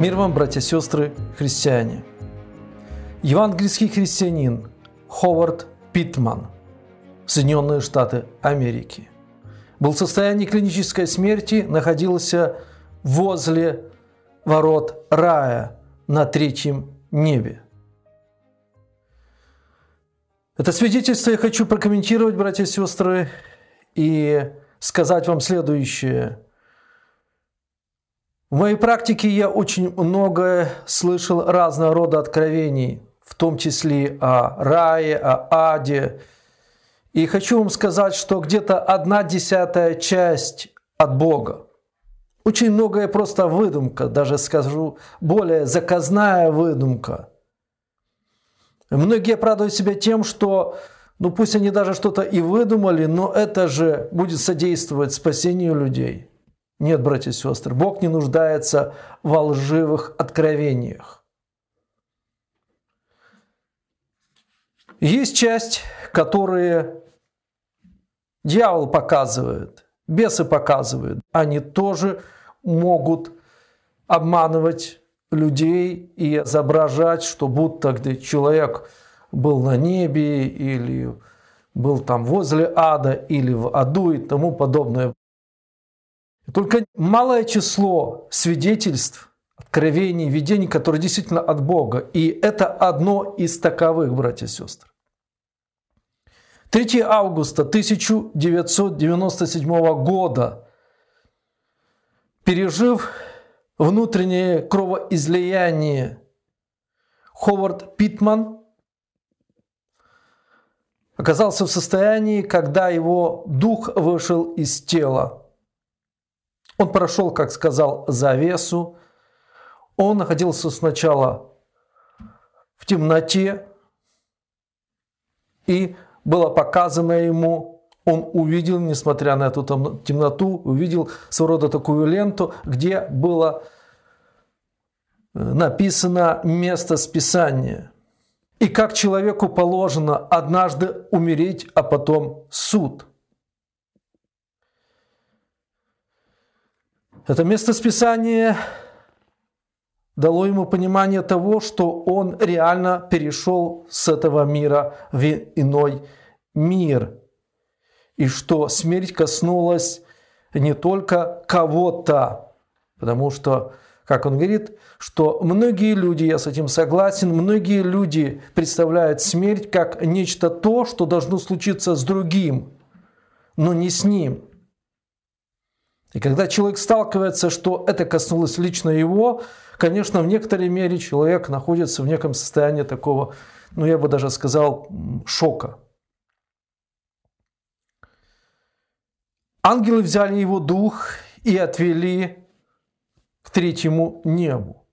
Мир вам, братья и сестры, христиане! Евангельский христианин Ховард Питман, Соединенные Штаты Америки. Был в состоянии клинической смерти, находился возле ворот рая на третьем небе. Это свидетельство я хочу прокомментировать, братья и сестры, и сказать вам следующее – в моей практике я очень много слышал разного рода откровений, в том числе о рае, о аде. И хочу вам сказать, что где-то одна десятая часть от Бога. Очень многое просто выдумка, даже скажу, более заказная выдумка. Многие оправдывают себя тем, что, ну пусть они даже что-то и выдумали, но это же будет содействовать спасению людей – нет, братья и сестры, Бог не нуждается во лживых откровениях. Есть часть, которые дьявол показывает, бесы показывают. Они тоже могут обманывать людей и изображать, что будто когда человек был на небе или был там возле ада или в аду и тому подобное. Только малое число свидетельств, откровений, видений, которые действительно от Бога. И это одно из таковых, братья и сестры. 3 августа 1997 года, пережив внутреннее кровоизлияние, Ховард Питман оказался в состоянии, когда его дух вышел из тела – он прошел, как сказал, завесу. Он находился сначала в темноте, и было показано ему, он увидел, несмотря на эту темноту, увидел своего рода такую ленту, где было э, написано место списания. И как человеку положено однажды умереть, а потом суд – Это место Списания дало ему понимание того, что он реально перешел с этого мира в иной мир. И что смерть коснулась не только кого-то, потому что, как он говорит, что многие люди, я с этим согласен, многие люди представляют смерть как нечто то, что должно случиться с другим, но не с ним – и когда человек сталкивается, что это коснулось лично его, конечно, в некоторой мере человек находится в неком состоянии такого, ну я бы даже сказал, шока. Ангелы взяли его дух и отвели к третьему небу.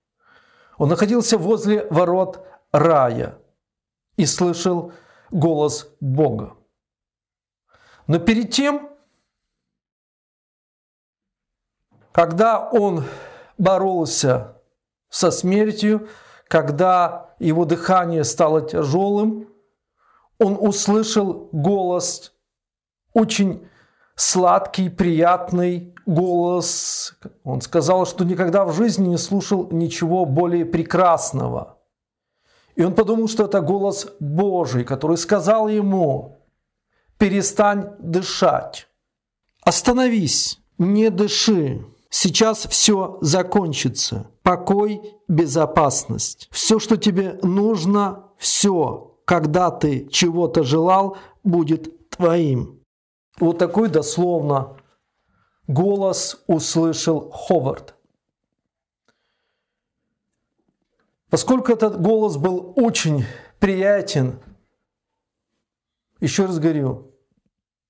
Он находился возле ворот рая и слышал голос Бога. Но перед тем когда он боролся со смертью, когда его дыхание стало тяжелым, он услышал голос, очень сладкий, приятный голос. Он сказал, что никогда в жизни не слушал ничего более прекрасного. И он подумал, что это голос Божий, который сказал ему, перестань дышать, остановись, не дыши. Сейчас все закончится. Покой, безопасность. Все, что тебе нужно, все, когда ты чего-то желал, будет твоим. Вот такой дословно голос услышал Ховард. Поскольку этот голос был очень приятен, еще раз говорю,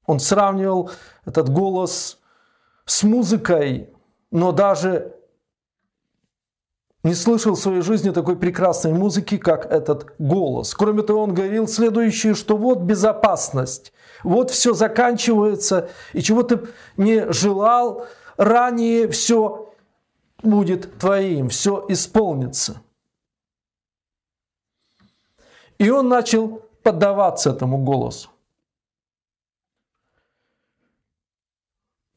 он сравнивал этот голос с музыкой, но даже не слышал в своей жизни такой прекрасной музыки, как этот голос. Кроме того, он говорил следующее, что вот безопасность, вот все заканчивается, и чего ты не желал, ранее все будет твоим, все исполнится. И он начал поддаваться этому голосу.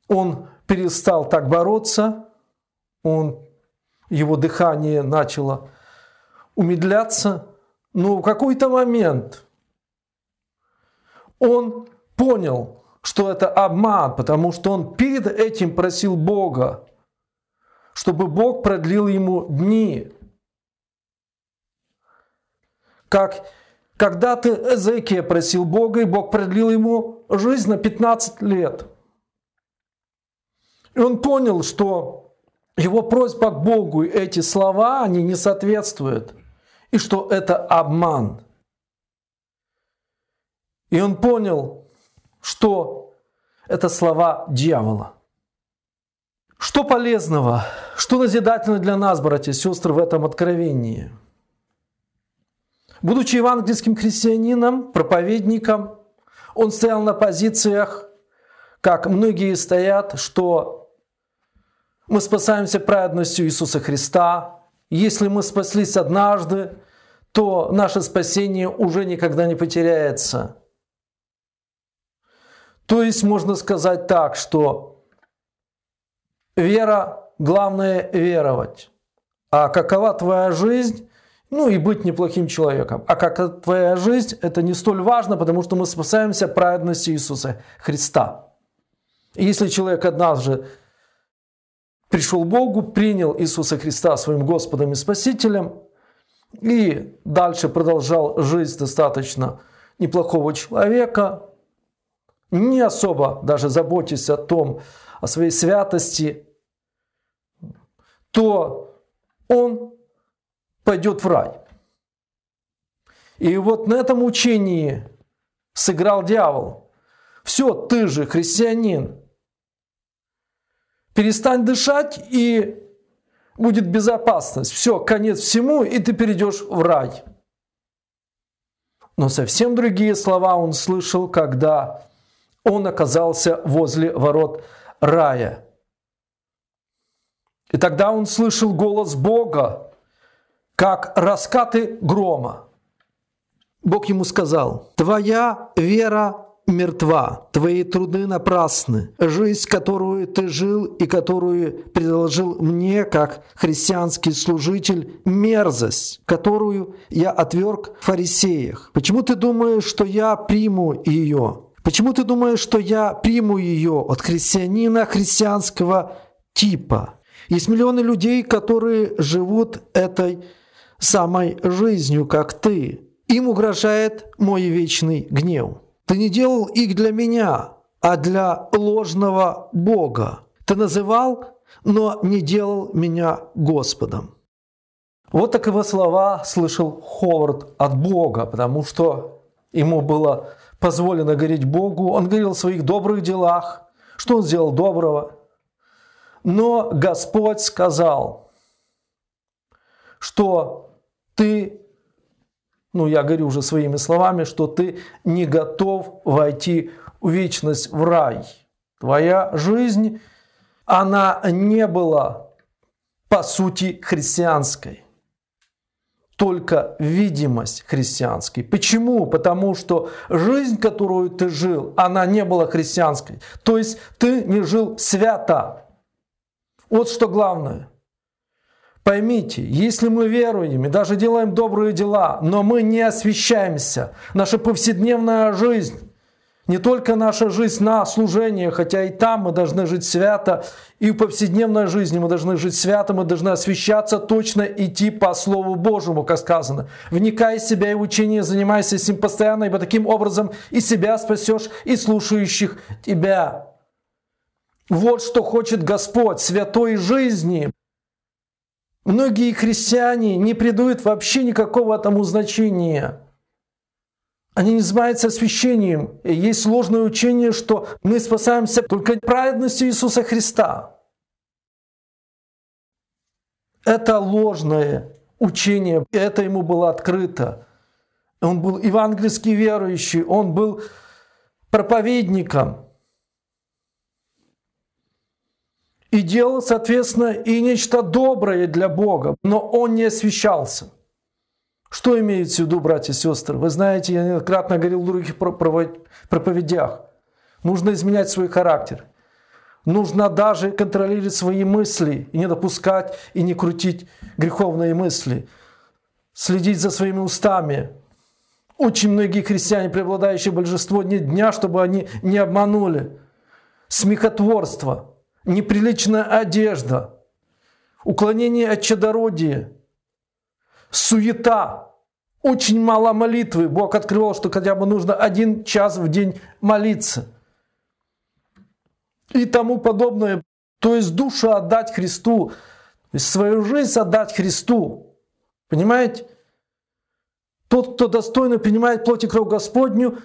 Он перестал так бороться, он, его дыхание начало умедляться, но в какой-то момент он понял, что это обман, потому что он перед этим просил Бога, чтобы Бог продлил ему дни. Как когда-то Эзекия просил Бога, и Бог продлил ему жизнь на 15 лет – и он понял, что его просьба к Богу, эти слова, они не соответствуют, и что это обман. И он понял, что это слова дьявола. Что полезного, что назидательно для нас, братья и сестры, в этом откровении? Будучи евангельским христианином, проповедником, он стоял на позициях, как многие стоят, что мы спасаемся праведностью Иисуса Христа. Если мы спаслись однажды, то наше спасение уже никогда не потеряется. То есть можно сказать так, что вера, главное веровать. А какова твоя жизнь? Ну и быть неплохим человеком. А как твоя жизнь, это не столь важно, потому что мы спасаемся праведностью Иисуса Христа. И если человек однажды пришел к Богу, принял Иисуса Христа своим Господом и Спасителем и дальше продолжал жизнь достаточно неплохого человека, не особо даже заботясь о том, о своей святости, то он пойдет в рай. И вот на этом учении сыграл дьявол. Все, ты же христианин, перестань дышать и будет безопасность. Все, конец всему, и ты перейдешь в рай. Но совсем другие слова он слышал, когда он оказался возле ворот рая. И тогда он слышал голос Бога, как раскаты грома. Бог ему сказал, «Твоя вера мертва, твои труды напрасны. Жизнь, которую ты жил и которую предложил мне, как христианский служитель, мерзость, которую я отверг в фарисеях. Почему ты думаешь, что я приму ее? Почему ты думаешь, что я приму ее от христианина христианского типа? Есть миллионы людей, которые живут этой самой жизнью, как ты. Им угрожает мой вечный гнев. Ты не делал их для меня, а для ложного Бога. Ты называл, но не делал меня Господом. Вот таковы слова слышал Ховард от Бога, потому что ему было позволено говорить Богу. Он говорил о своих добрых делах, что он сделал доброго. Но Господь сказал, что ты ну я говорю уже своими словами, что ты не готов войти в вечность, в рай. Твоя жизнь, она не была по сути христианской только видимость христианской. Почему? Потому что жизнь, которую ты жил, она не была христианской. То есть ты не жил свято. Вот что главное. Поймите, если мы веруем и даже делаем добрые дела, но мы не освещаемся, наша повседневная жизнь, не только наша жизнь на служение, хотя и там мы должны жить свято, и в повседневной жизни мы должны жить свято, мы должны освещаться, точно идти по Слову Божьему, как сказано. Вникай в себя и в учение, занимайся с ним постоянно, ибо таким образом и себя спасешь, и слушающих тебя. Вот что хочет Господь, святой жизни. Многие христиане не придают вообще никакого тому значения. Они не занимаются освящением. И есть ложное учение, что мы спасаемся только праведностью Иисуса Христа. Это ложное учение, это ему было открыто. Он был евангельский верующий, он был проповедником – и делал, соответственно, и нечто доброе для Бога, но он не освещался. Что имеется в виду, братья и сестры? Вы знаете, я неоднократно говорил в других проповедях. Нужно изменять свой характер. Нужно даже контролировать свои мысли и не допускать и не крутить греховные мысли. Следить за своими устами. Очень многие христиане, преобладающее большинство, нет дня, чтобы они не обманули. Смехотворство – неприличная одежда, уклонение от чадородия, суета, очень мало молитвы. Бог открывал, что хотя бы нужно один час в день молиться. И тому подобное. То есть душу отдать Христу, свою жизнь отдать Христу. Понимаете? Тот, кто достойно принимает плоть и кровь Господню,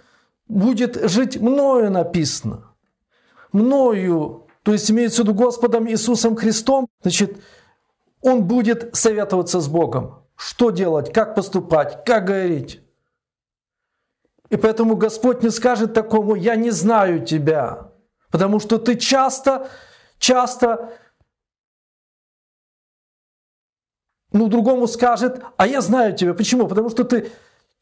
будет жить мною написано. Мною то есть имеется в виду Господом Иисусом Христом, значит, он будет советоваться с Богом. Что делать, как поступать, как говорить. И поэтому Господь не скажет такому, я не знаю тебя, потому что ты часто, часто, ну, другому скажет, а я знаю тебя. Почему? Потому что ты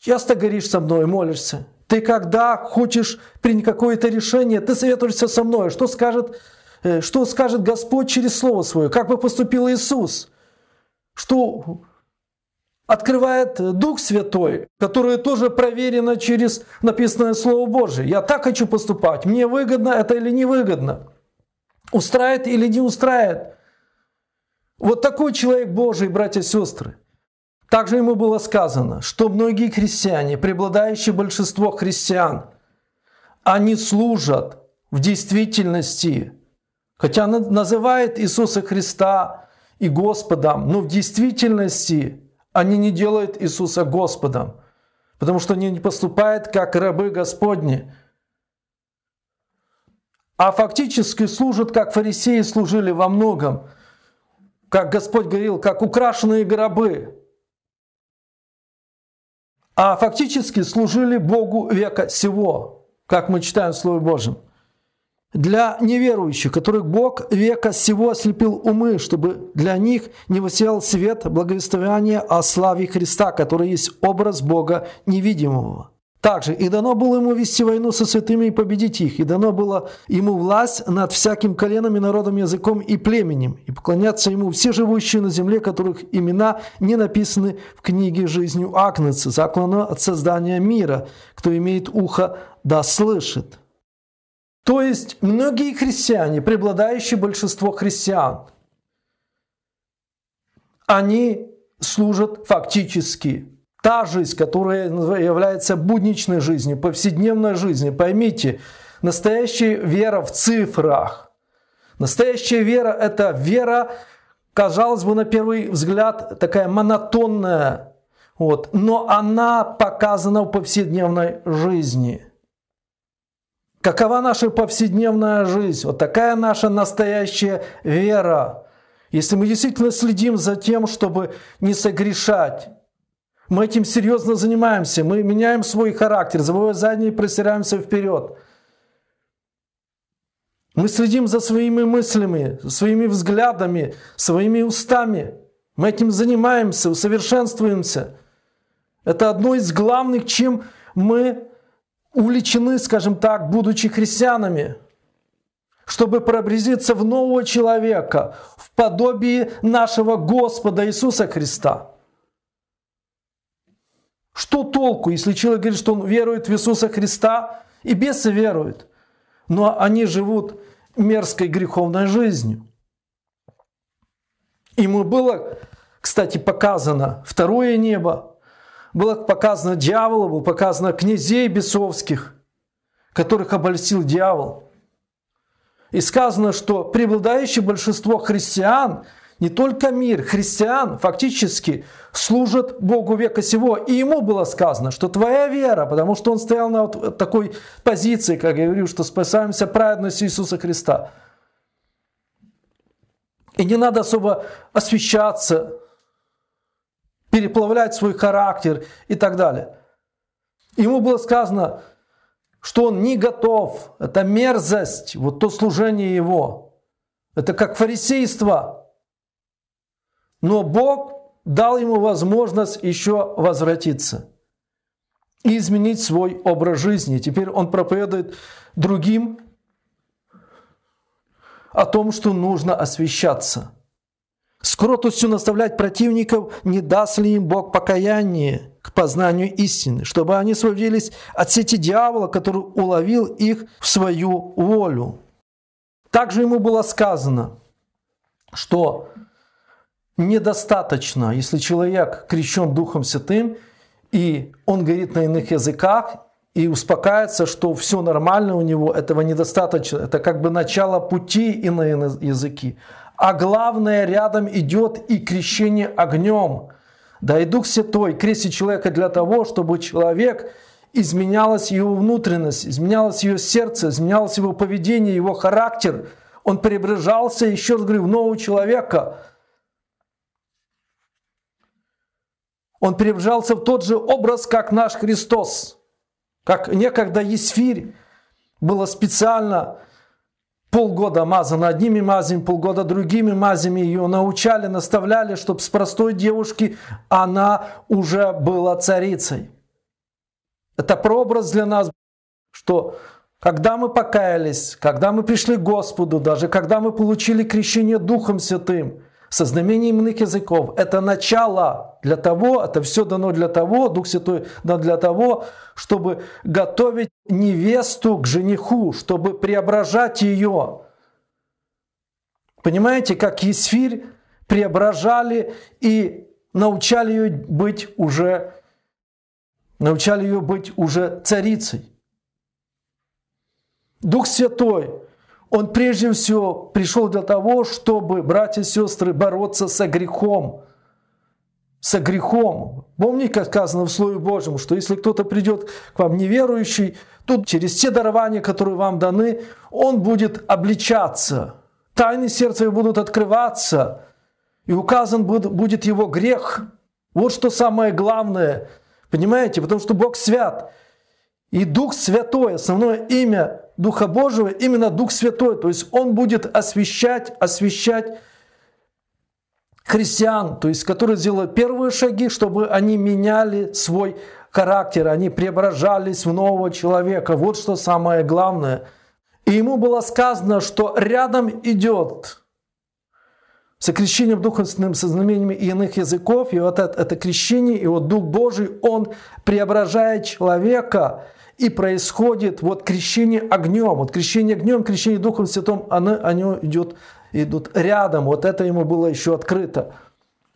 часто горишь со мной, молишься. Ты когда хочешь принять какое-то решение, ты советуешься со мной. Что скажет Э, что скажет Господь через Слово Свое, как бы поступил Иисус, что открывает Дух Святой, который тоже проверено через написанное Слово Божие. Я так хочу поступать, мне выгодно это или невыгодно, устраивает или не устраивает. Вот такой человек Божий, братья и сестры. Также ему было сказано, что многие христиане, преобладающее большинство христиан, они служат в действительности Хотя она называет Иисуса Христа и Господом, но в действительности они не делают Иисуса Господом, потому что они не поступают как рабы Господни, а фактически служат, как фарисеи служили во многом, как Господь говорил, как украшенные гробы, а фактически служили Богу века сего, как мы читаем в Слове Божьем для неверующих, которых Бог века сего ослепил умы, чтобы для них не воссиял свет благовествования о славе Христа, который есть образ Бога невидимого. Также и дано было ему вести войну со святыми и победить их, и дано было ему власть над всяким коленом и народом, языком и племенем, и поклоняться ему все живущие на земле, которых имена не написаны в книге «Жизнью Агнеца», заклано от создания мира, кто имеет ухо да слышит». То есть многие христиане, преобладающее большинство христиан, они служат фактически та жизнь, которая является будничной жизнью, повседневной жизнью. Поймите, настоящая вера в цифрах. Настоящая вера – это вера, казалось бы, на первый взгляд, такая монотонная, вот, но она показана в повседневной жизни – Какова наша повседневная жизнь? Вот такая наша настоящая вера. Если мы действительно следим за тем, чтобы не согрешать, мы этим серьезно занимаемся, мы меняем свой характер, забывая задние, простираемся вперед. Мы следим за своими мыслями, своими взглядами, своими устами. Мы этим занимаемся, усовершенствуемся. Это одно из главных, чем мы увлечены, скажем так, будучи христианами, чтобы преобразиться в нового человека, в подобии нашего Господа Иисуса Христа. Что толку, если человек говорит, что он верует в Иисуса Христа, и бесы веруют, но они живут мерзкой греховной жизнью. Ему было, кстати, показано второе небо, было показано дьявола, было показано князей бесовских, которых обольстил дьявол. И сказано, что преобладающее большинство христиан, не только мир, христиан фактически служат Богу века сего. И ему было сказано, что твоя вера, потому что он стоял на вот такой позиции, как я говорю, что спасаемся праведностью Иисуса Христа. И не надо особо освещаться, переплавлять свой характер и так далее. Ему было сказано, что он не готов, это мерзость, вот то служение его. Это как фарисейство. Но Бог дал ему возможность еще возвратиться и изменить свой образ жизни. Теперь он проповедует другим о том, что нужно освещаться. С кротостью наставлять противников не даст ли им Бог покаяние к познанию истины, чтобы они освободились от сети дьявола, который уловил их в свою волю. Также ему было сказано, что недостаточно, если человек крещен Духом Святым, и он говорит на иных языках, и успокаивается, что все нормально у него, этого недостаточно. Это как бы начало пути и на языки а главное, рядом идет и крещение огнем. Да и Дух Святой крестит человека для того, чтобы человек изменялась его внутренность, изменялось ее сердце, изменялось его поведение, его характер. Он преображался, еще раз говорю, в нового человека. Он преображался в тот же образ, как наш Христос. Как некогда Есфирь было специально полгода мазана одними мазями, полгода другими мазями. Ее научали, наставляли, чтобы с простой девушки она уже была царицей. Это прообраз для нас, что когда мы покаялись, когда мы пришли к Господу, даже когда мы получили крещение Духом Святым, со знамением иных языков. Это начало для того, это все дано для того, Дух Святой дан для того, чтобы готовить невесту к жениху, чтобы преображать ее. Понимаете, как Есфирь преображали и научали ее быть уже, научали ее быть уже царицей. Дух Святой – он прежде всего пришел для того, чтобы, братья и сестры, бороться со грехом. Со грехом. Помни, как сказано в Слове Божьем, что если кто-то придет к вам неверующий, то через те дарования, которые вам даны, он будет обличаться. Тайны сердца будут открываться, и указан будет его грех. Вот что самое главное. Понимаете? Потому что Бог свят. И Дух Святой, основное имя Духа Божьего именно Дух Святой. То есть он будет освещать, освещать христиан, то есть которые сделают первые шаги, чтобы они меняли свой характер, они преображались в нового человека. Вот что самое главное. И ему было сказано, что рядом идет со крещением духовным, со знамениями и иных языков, и вот это, это крещение, и вот Дух Божий, Он преображает человека, и происходит вот крещение огнем. Вот крещение огнем, крещение Духом Святым, оно, оно идет, идут рядом. Вот это ему было еще открыто.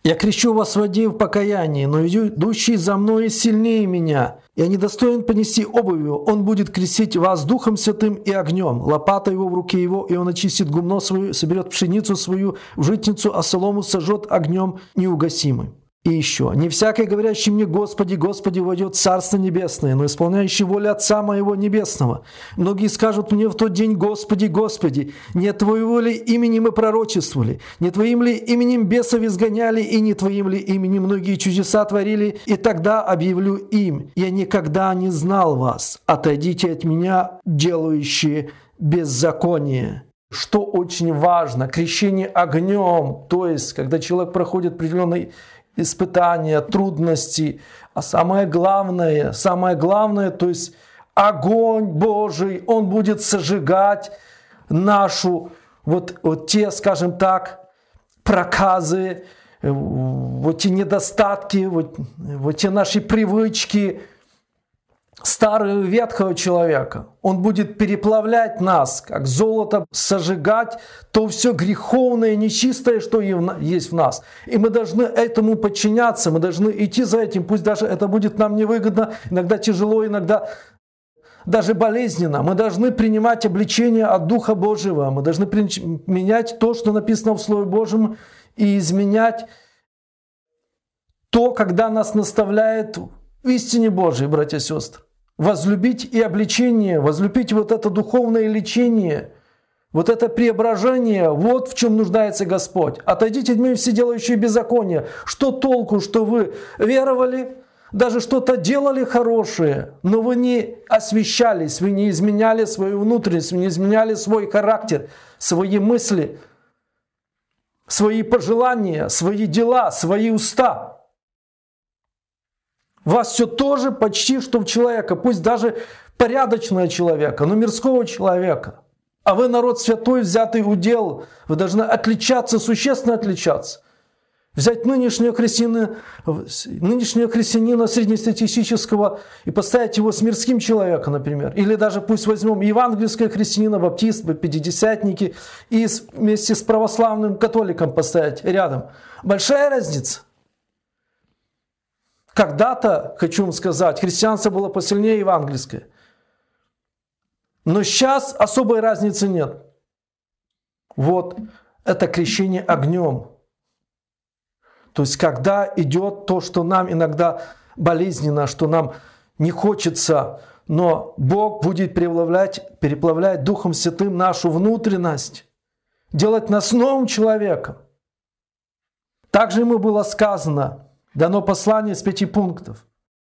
Я крещу вас в воде в покаянии, но идущий за мной сильнее меня. Я недостоин понести обувью. Он будет крестить вас духом святым и огнем. Лопата его в руке его, и он очистит гумно свою, соберет пшеницу свою в житницу, а солому сожжет огнем неугасимым. И еще. «Не всякий, говорящий мне, Господи, Господи, войдет Царство Небесное, но исполняющий волю Отца Моего Небесного. Многие скажут мне в тот день, Господи, Господи, не Твоего ли имени мы пророчествовали, не Твоим ли именем бесов изгоняли, и не Твоим ли именем многие чудеса творили, и тогда объявлю им, я никогда не знал вас, отойдите от меня, делающие беззаконие» что очень важно, крещение огнем, то есть, когда человек проходит определенный испытания, трудности, а самое главное, самое главное, то есть огонь Божий, он будет сожигать нашу, вот, вот те, скажем так, проказы, э, вот те недостатки, вот, вот те наши привычки – старого ветхого человека. Он будет переплавлять нас, как золото, сожигать то все греховное, нечистое, что есть в нас. И мы должны этому подчиняться, мы должны идти за этим, пусть даже это будет нам невыгодно, иногда тяжело, иногда даже болезненно. Мы должны принимать обличение от Духа Божьего, мы должны менять то, что написано в Слове Божьем, и изменять то, когда нас наставляет в истине Божьей, братья и сестры возлюбить и обличение, возлюбить вот это духовное лечение, вот это преображение, вот в чем нуждается Господь. Отойдите от меня все делающие беззаконие. Что толку, что вы веровали, даже что-то делали хорошее, но вы не освещались, вы не изменяли свою внутренность, вы не изменяли свой характер, свои мысли, свои пожелания, свои дела, свои уста вас все тоже почти что в человека, пусть даже порядочного человека, но мирского человека. А вы народ святой, взятый удел. Вы должны отличаться, существенно отличаться. Взять нынешнего христианина, нынешнего христианина среднестатистического и поставить его с мирским человеком, например. Или даже пусть возьмем евангельского христианина, баптист, пятидесятники и вместе с православным католиком поставить рядом. Большая разница. Когда-то, хочу вам сказать, христианство было посильнее евангельское. Но сейчас особой разницы нет. Вот это крещение огнем. То есть, когда идет то, что нам иногда болезненно, что нам не хочется, но Бог будет переплавлять, переплавлять Духом Святым нашу внутренность, делать нас новым человеком. Также ему было сказано – дано послание с пяти пунктов.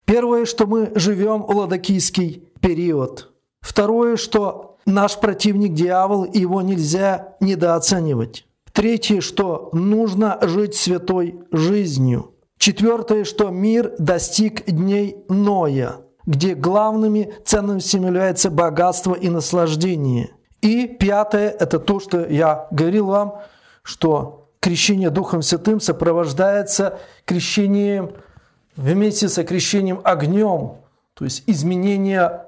Первое, что мы живем в ладокийский период. Второе, что наш противник дьявол, его нельзя недооценивать. Третье, что нужно жить святой жизнью. Четвертое, что мир достиг дней Ноя, где главными ценностями является богатство и наслаждение. И пятое, это то, что я говорил вам, что крещение Духом Святым сопровождается крещением вместе с крещением огнем, то есть изменение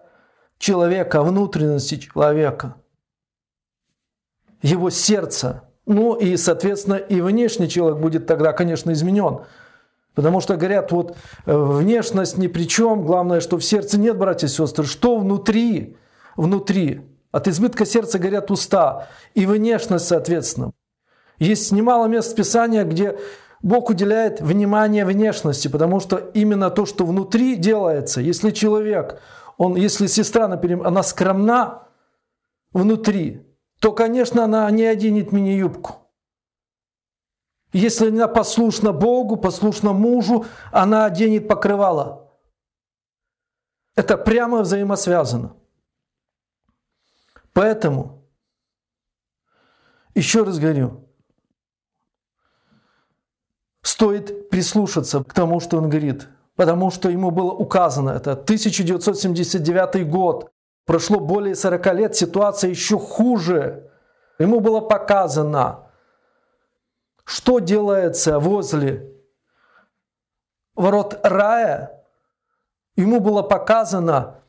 человека, внутренности человека, его сердца. Ну и, соответственно, и внешний человек будет тогда, конечно, изменен. Потому что говорят, вот э, внешность ни при чем, главное, что в сердце нет, братья и сестры, что внутри, внутри. От избытка сердца горят уста и внешность, соответственно. Есть немало мест Писания, где Бог уделяет внимание внешности, потому что именно то, что внутри делается, если человек, он, если сестра, например, она скромна внутри, то, конечно, она не оденет мини-юбку. Если она послушна Богу, послушна мужу, она оденет покрывало. Это прямо взаимосвязано. Поэтому, еще раз говорю, стоит прислушаться к тому, что он говорит, потому что ему было указано это. 1979 год, прошло более 40 лет, ситуация еще хуже. Ему было показано, что делается возле ворот рая. Ему было показано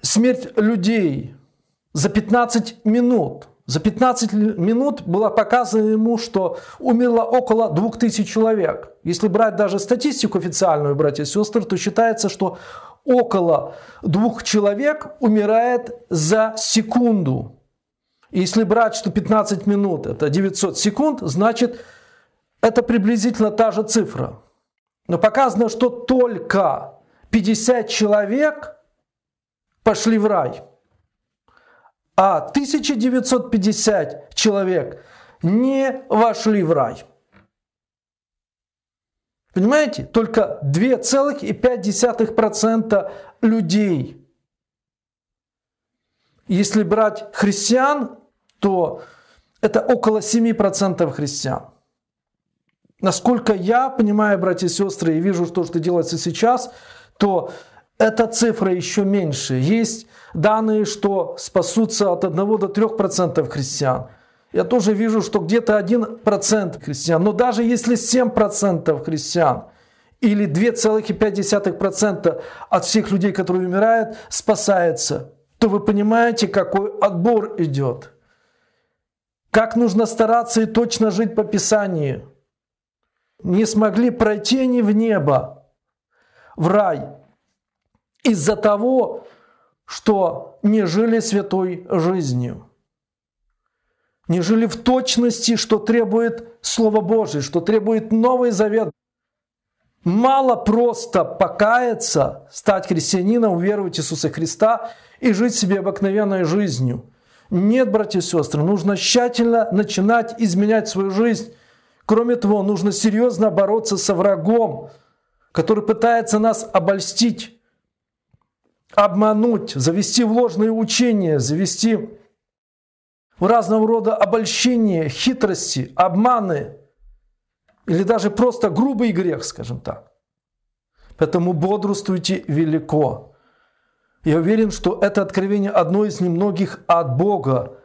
смерть людей за 15 минут – за 15 минут было показано ему, что умерло около 2000 человек. Если брать даже статистику официальную, братья и сестры, то считается, что около двух человек умирает за секунду. Если брать, что 15 минут – это 900 секунд, значит, это приблизительно та же цифра. Но показано, что только 50 человек пошли в рай – а 1950 человек не вошли в рай. Понимаете? Только 2,5% людей. Если брать христиан, то это около 7% христиан. Насколько я понимаю, братья и сестры, и вижу то, что делается сейчас, то эта цифра еще меньше. Есть данные, что спасутся от 1 до 3% христиан. Я тоже вижу, что где-то 1% христиан. Но даже если 7% христиан или 2,5% от всех людей, которые умирают, спасается, то вы понимаете, какой отбор идет. Как нужно стараться и точно жить по Писанию. Не смогли пройти ни в небо, в рай, из-за того, что не жили святой жизнью, не жили в точности, что требует Слово Божие, что требует Новый Завет. Мало просто покаяться, стать христианином, уверовать в Иисуса Христа и жить себе обыкновенной жизнью. Нет, братья и сестры, нужно тщательно начинать изменять свою жизнь. Кроме того, нужно серьезно бороться со врагом, который пытается нас обольстить обмануть, завести в ложные учения, завести в разного рода обольщения, хитрости, обманы или даже просто грубый грех, скажем так. Поэтому бодрствуйте велико. Я уверен, что это откровение одно из немногих от Бога.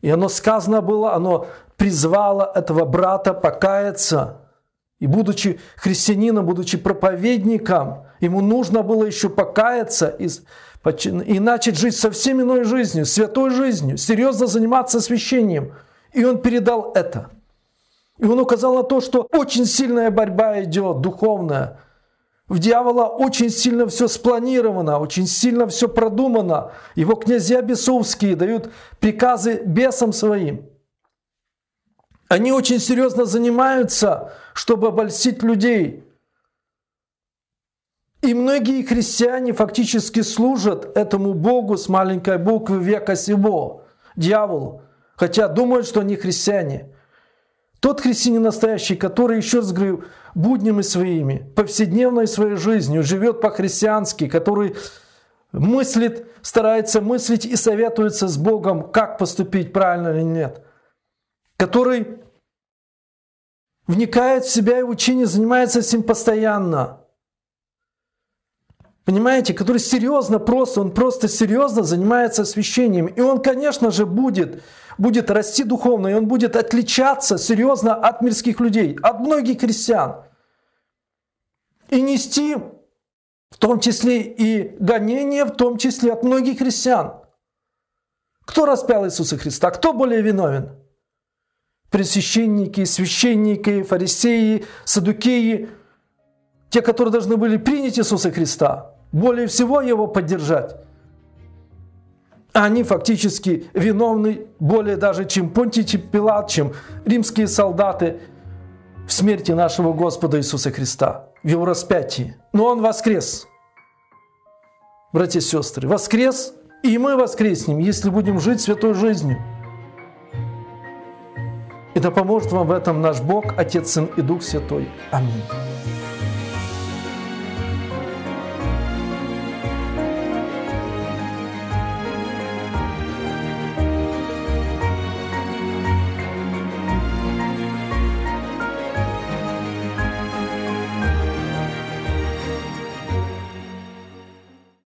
И оно сказано было, оно призвало этого брата покаяться. И будучи христианином, будучи проповедником – Ему нужно было еще покаяться и, и начать жить совсем иной жизнью, святой жизнью, серьезно заниматься освящением. И он передал это. И он указал на то, что очень сильная борьба идет, духовная. В дьявола очень сильно все спланировано, очень сильно все продумано. Его князья бесовские дают приказы бесам своим. Они очень серьезно занимаются, чтобы обольстить людей – и многие христиане фактически служат этому Богу с маленькой буквы века сего, дьяволу, хотя думают, что они христиане. Тот христианин настоящий, который, еще раз говорю, буднями своими, повседневной своей жизнью, живет по-христиански, который мыслит, старается мыслить и советуется с Богом, как поступить, правильно или нет, который вникает в себя и учение, занимается этим постоянно – понимаете, который серьезно просто, он просто серьезно занимается освящением. И он, конечно же, будет, будет расти духовно, и он будет отличаться серьезно от мирских людей, от многих христиан. И нести в том числе и гонение, в том числе от многих христиан. Кто распял Иисуса Христа? Кто более виновен? Пресвященники, священники, фарисеи, садукеи, те, которые должны были принять Иисуса Христа – более всего его поддержать. Они фактически виновны более даже, чем Понтий Пилат, чем римские солдаты в смерти нашего Господа Иисуса Христа, в его распятии. Но он воскрес, братья и сестры, воскрес, и мы воскреснем, если будем жить святой жизнью. И да поможет вам в этом наш Бог, Отец, Сын и Дух Святой. Аминь.